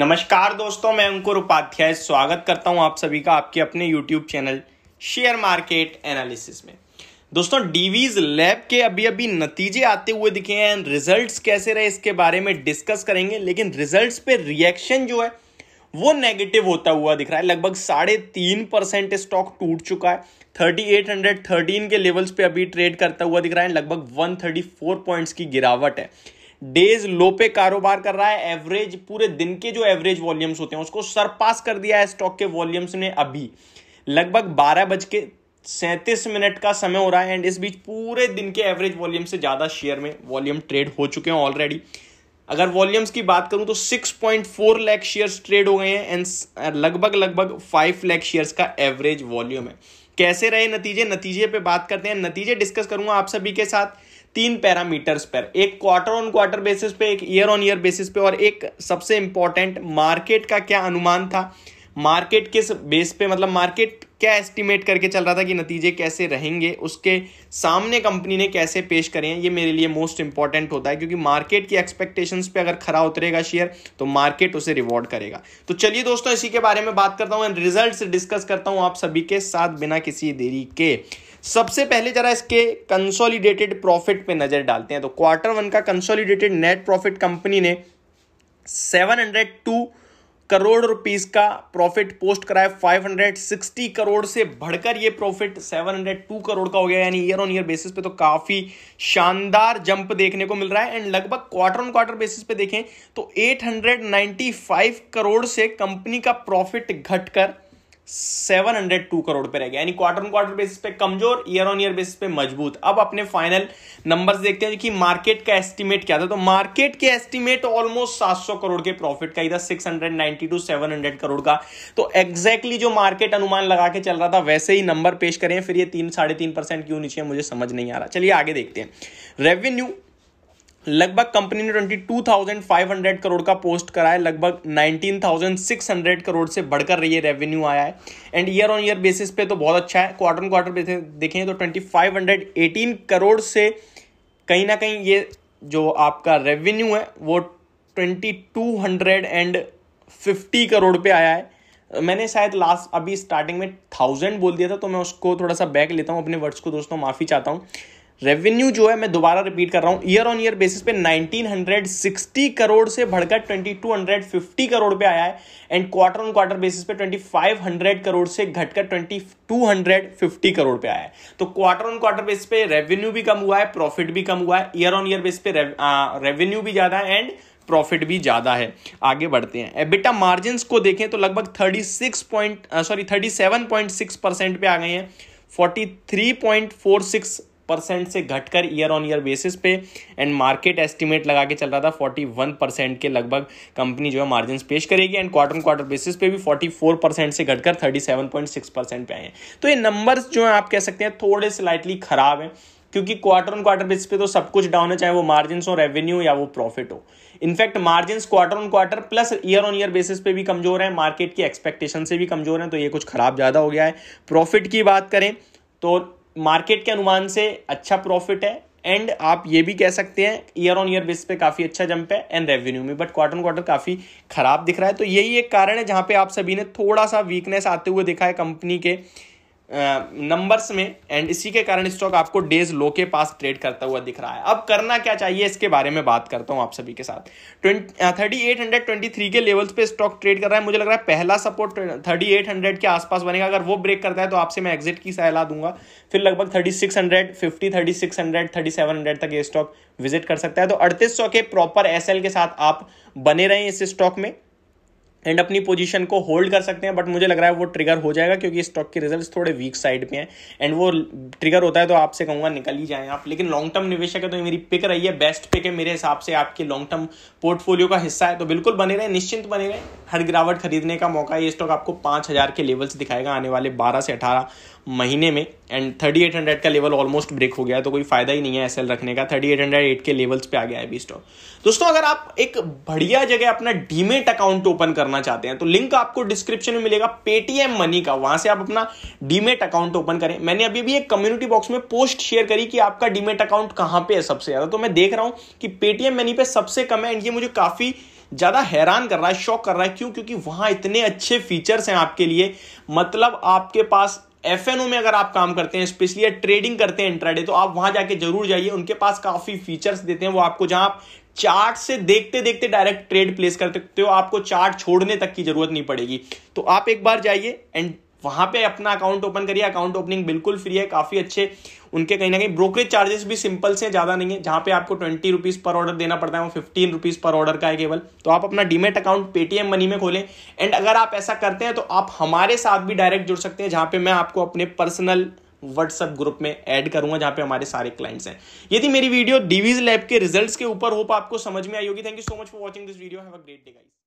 नमस्कार दोस्तों मैं अंकुर उपाध्याय स्वागत करता हूं आप सभी का आपके अपने YouTube channel share market analysis में दोस्तों डीवीज लैब के अभी अभी नतीजे आते हुए दिखे हैं रिजल्ट्स कैसे रहे इसके बारे में डिस्कस करेंगे लेकिन रिजल्ट्स पे रिएक्शन जो है वो नेगेटिव होता हुआ दिख रहा है लगभग साढ़े तीन परसेंट स्टॉक टूट चुका है थर्टी एट हंड्रेड थर्टीन के लेवल्स पे अभी ट्रेड करता हुआ दिख रहा है लगभग वन थर्टी फोर पॉइंट्स की गिरावट है डेज लो पे कारोबार कर रहा है एवरेज पूरे दिन के जो एवरेज वॉल्यूम्स होते हैं उसको सरपास कर दिया है स्टॉक के वॉल्यूम्स ने अभी लगभग बारह बज के सैंतीस मिनट का समय हो रहा है एंड इस बीच पूरे दिन के एवरेज वॉल्यूम से ज़्यादा शेयर में वॉल्यूम ट्रेड हो चुके हैं ऑलरेडी अगर वॉल्यूम्स की बात करूं तो 6.4 लाख शेयर्स ट्रेड हो गए हैं एंड लगभग लगभग 5 लाख शेयर्स का एवरेज वॉल्यूम है कैसे रहे नतीजे नतीजे पे बात करते हैं नतीजे डिस्कस करूंगा आप सभी के साथ तीन पैरामीटर्स पर एक क्वार्टर ऑन क्वार्टर बेसिस पे एक ईयर ऑन ईयर बेसिस पे और एक सबसे इंपॉर्टेंट मार्केट का क्या अनुमान था मार्केट किस बेस पे मतलब मार्केट क्या एस्टिमेट करके चल रहा था कि नतीजे कैसे रहेंगे उसके सामने कंपनी ने कैसे पेश करें ये मेरे लिए मोस्ट इंपॉर्टेंट होता है क्योंकि मार्केट की एक्सपेक्टेशंस पे अगर खरा उतरेगा शेयर तो मार्केट उसे रिवॉर्ड करेगा तो चलिए दोस्तों इसी के बारे में बात करता हूँ एंड रिजल्ट डिस्कस करता हूँ आप सभी के साथ बिना किसी देरी के सबसे पहले जरा इसके कंसोलिडेटेड प्रॉफिट पे नजर डालते हैं तो क्वार्टर वन का कंसोलिडेटेड नेट प्रॉफिट कंपनी ने 702 करोड़ रुपीस का प्रॉफिट पोस्ट कराया 560 करोड़ से बढ़कर ये प्रॉफिट 702 करोड़ का हो गया यानी ईयर ऑन ईयर बेसिस पे तो काफी शानदार जंप देखने को मिल रहा है एंड लगभग क्वार्टर ऑन क्वार्टर बेसिस पे देखें तो 895 करोड़ से कंपनी का प्रॉफिट घटकर टू करोड़ पे रह गया यानी क्वार्टर ऑन क्वार्टर बेसिस पे कमजोर ईयर ऑन ईयर बेसिस पे मजबूत अब अपने फाइनल नंबर्स देखते हैं कि मार्केट का एस्टीमेट क्या था तो मार्केट के एस्टीमेट ऑलमोस्ट सात सौ करोड़ के प्रॉफिट का ही था six hundred ninety two seven hundred crore का तो एक्जैक्टली जो मार्केट अनुमान लगा के चल रहा था वैसे ही नंबर पेश करें फिर ये तीन साढ़े तीन परसेंट क्यों नीचे मुझे समझ नहीं आ रहा चलिए आगे देखते हैं रेवेन्यू लगभग कंपनी ने 22,500 करोड़ का पोस्ट करा है लगभग 19,600 करोड़ से बढ़कर ये रेवेन्यू आया है and year on year basis पे तो बहुत अच्छा है क्वार्टर ऑन क्वार्टर बेसिस देखें तो 2518 करोड़ से कहीं ना कहीं ये जो आपका रेवेन्यू है वो 2250 करोड़ पे आया है मैंने शायद लास्ट अभी स्टार्टिंग में थाउजेंड बोल दिया था तो मैं उसको थोड़ा सा बैक लेता हूँ अपने वर्ड्स को दोस्तों माफ़ी चाहता हूँ रेवेन्यू जो है मैं दोबारा रिपीट कर रहा हूं ईयर ऑन ईयर बेसिस पे 1960 करोड़ से बढ़कर 2250 करोड़ पे आया है and quarter on quarter basis पे 2500 करोड़ से घटकर 2250 करोड़ पे आया है तो क्वार्टर ऑन क्वार्टर बेसिस पे रेवेन्यू भी कम हुआ है प्रॉफिट भी कम हुआ है ईयर ऑन ईयर बेसिस पे रेवेन्यू भी ज्यादा है एंड प्रॉफिट भी ज़्यादा है आगे बढ़ते हैं एबिटा मार्जिन को देखें तो लगभग thirty six point sorry thirty seven point six percent पे आ गए हैं forty three point four six percent से घटकर ईयर ऑन ईयर बेसिस पे एंड मार्केट एस्टिमेट लगा के चल रहा था फोर्टी वन परसेंट के लगभग कंपनी जो है मार्जिन पेश करेगी एंड क्वार्टर क्वार्टर बेसिस पे भी फोर्टी फोर परसेंट से घटकर thirty seven point six percent पे आए हैं तो ये नंबर्स जो है आप कह सकते हैं थोड़े स्लाइटली खराब हैं क्योंकि क्वार्टर ऑन क्वार्टर बेसिस पे तो सब कुछ डाउन है चाहे वो मार्जिन हो रेवेन्यू या वो प्रॉफिट हो in fact margin quarter on quarter plus year on year basis पे भी कमजोर है मार्केट की एक्सपेक्टेशन से भी कमजोर है तो ये कुछ खराब ज़्यादा हो गया है प्रॉफिट की बात करें तो मार्केट के अनुमान से अच्छा प्रॉफिट है एंड आप ये भी कह सकते हैं ईयर ऑन ईयर बेस पे काफ़ी अच्छा जंप है एंड रेवेन्यू में बट क्वार्टर क्वार्टर काफ़ी खराब दिख रहा है तो यही एक कारण है जहां पे आप सभी ने थोड़ा सा वीकनेस आते हुए देखा है कंपनी के नंबर्स में एंड इसी के कारण स्टॉक आपको डेज लो के पास ट्रेड करता हुआ दिख रहा है अब करना क्या चाहिए इसके बारे में बात करता हूं आप सभी के साथ thirty eight hundred twenty three के लेवल्स पे स्टॉक ट्रेड कर रहा है मुझे लग रहा है पहला सपोर्ट थर्टी एट हंड्रेड के आसपास बनेगा अगर वो ब्रेक करता है तो आपसे मैं एग्जिट की सलाह दूंगा फिर लगभग thirty six hundred fifty thirty six hundred thirty seven hundred तक ये स्टॉक विजिट कर सकता है तो अड़तीस सौ के प्रॉपर एस के साथ आप बने रहें इस स्टॉक में एंड अपनी पोजीशन को होल्ड कर सकते हैं बट मुझे लग रहा है वो ट्रिगर हो जाएगा क्योंकि स्टॉक के रिजल्ट्स थोड़े वीक साइड पे हैं एंड वो ट्रिगर होता है तो आपसे कहूंगा निकल ही जाएं आप लेकिन लॉन्ग टर्म निवेशक है तो मेरी पिक रही है बेस्ट पिक है मेरे हिसाब से आपकी लॉन्ग टर्म पोर्टफोलियो का हिस्सा है तो बिल्कुल बने रहे निश्चिंत बने रहे हर गिरावट खरीदने का मौका ये स्टॉक आपको पाँच के लेवल्स दिखाएगा आने वाले बारह से अठारह महीने में एंड थर्टी एट हंड्रेड का लेवल ऑलमोस्ट ब्रेक हो गया है तो कोई फ़ायदा ही नहीं है एस रखने का थर्टी एट हंड्रेड एट के लेवल्स पे आ गया है स्टॉक दोस्तों अगर आप एक बढ़िया जगह अपना डीमेट अकाउंट ओपन करना चाहते हैं तो लिंक आपको डिस्क्रिप्शन में मिलेगा पेटीएम मनी का वहां से आप अपना डीमेट अकाउंट ओपन करें मैंने अभी भी एक कम्युनिटी बॉक्स में पोस्ट शेयर करी कि आपका डीमेट अकाउंट कहाँ पे है सबसे ज़्यादा तो मैं देख रहा हूँ कि पेटीएम मनी पे सबसे कम है एंड ये मुझे काफ़ी ज़्यादा हैरान कर रहा है शौक कर रहा है क्यों क्योंकि वहां इतने अच्छे फीचर्स हैं आपके लिए मतलब आपके पास एफ में अगर आप काम करते हैं स्पेशली ट्रेडिंग करते हैं इंट्राडे तो आप वहां जाके जरूर जाइए उनके पास काफी फीचर्स देते हैं वो आपको जहां आप चार्ट से देखते देखते डायरेक्ट ट्रेड प्लेस कर सकते हो आपको चार्ट छोड़ने तक की जरूरत नहीं पड़ेगी तो आप एक बार जाइए एंड वहां पे अपना अकाउंट ओपन करिए अकाउंट ओपनिंग बिल्कुल फ्री है काफी अच्छे उनके कहीं ना कहीं ब्रोकरेज चार्जेस भी सिंपल से ज़्यादा नहीं है जहाँ पे आपको ट्वेंटी रुपीज़ पर ऑर्डर देना पड़ता है वो फिफ्टीन रुपीज़ पर ऑर्डर का है केवल तो आप अपना डीमेट अकाउंट पेटीएम मनी में खोलें एंड अगर आप ऐसा करते हैं तो आप हमारे साथ भी डायरेक्ट जुड़ सकते हैं जहां पे मैं आपको अपने पर्सनल व्हाट्सएप ग्रुप में ऐड करूंगा जहां पे हमारे सारे क्लाइंट्स हैं यदि मेरी वीडियो डीवीज लैब के रिजल्ट्स के ऊपर होप आपको समझ में आई होगी thank you so much for watching this video have a great day guys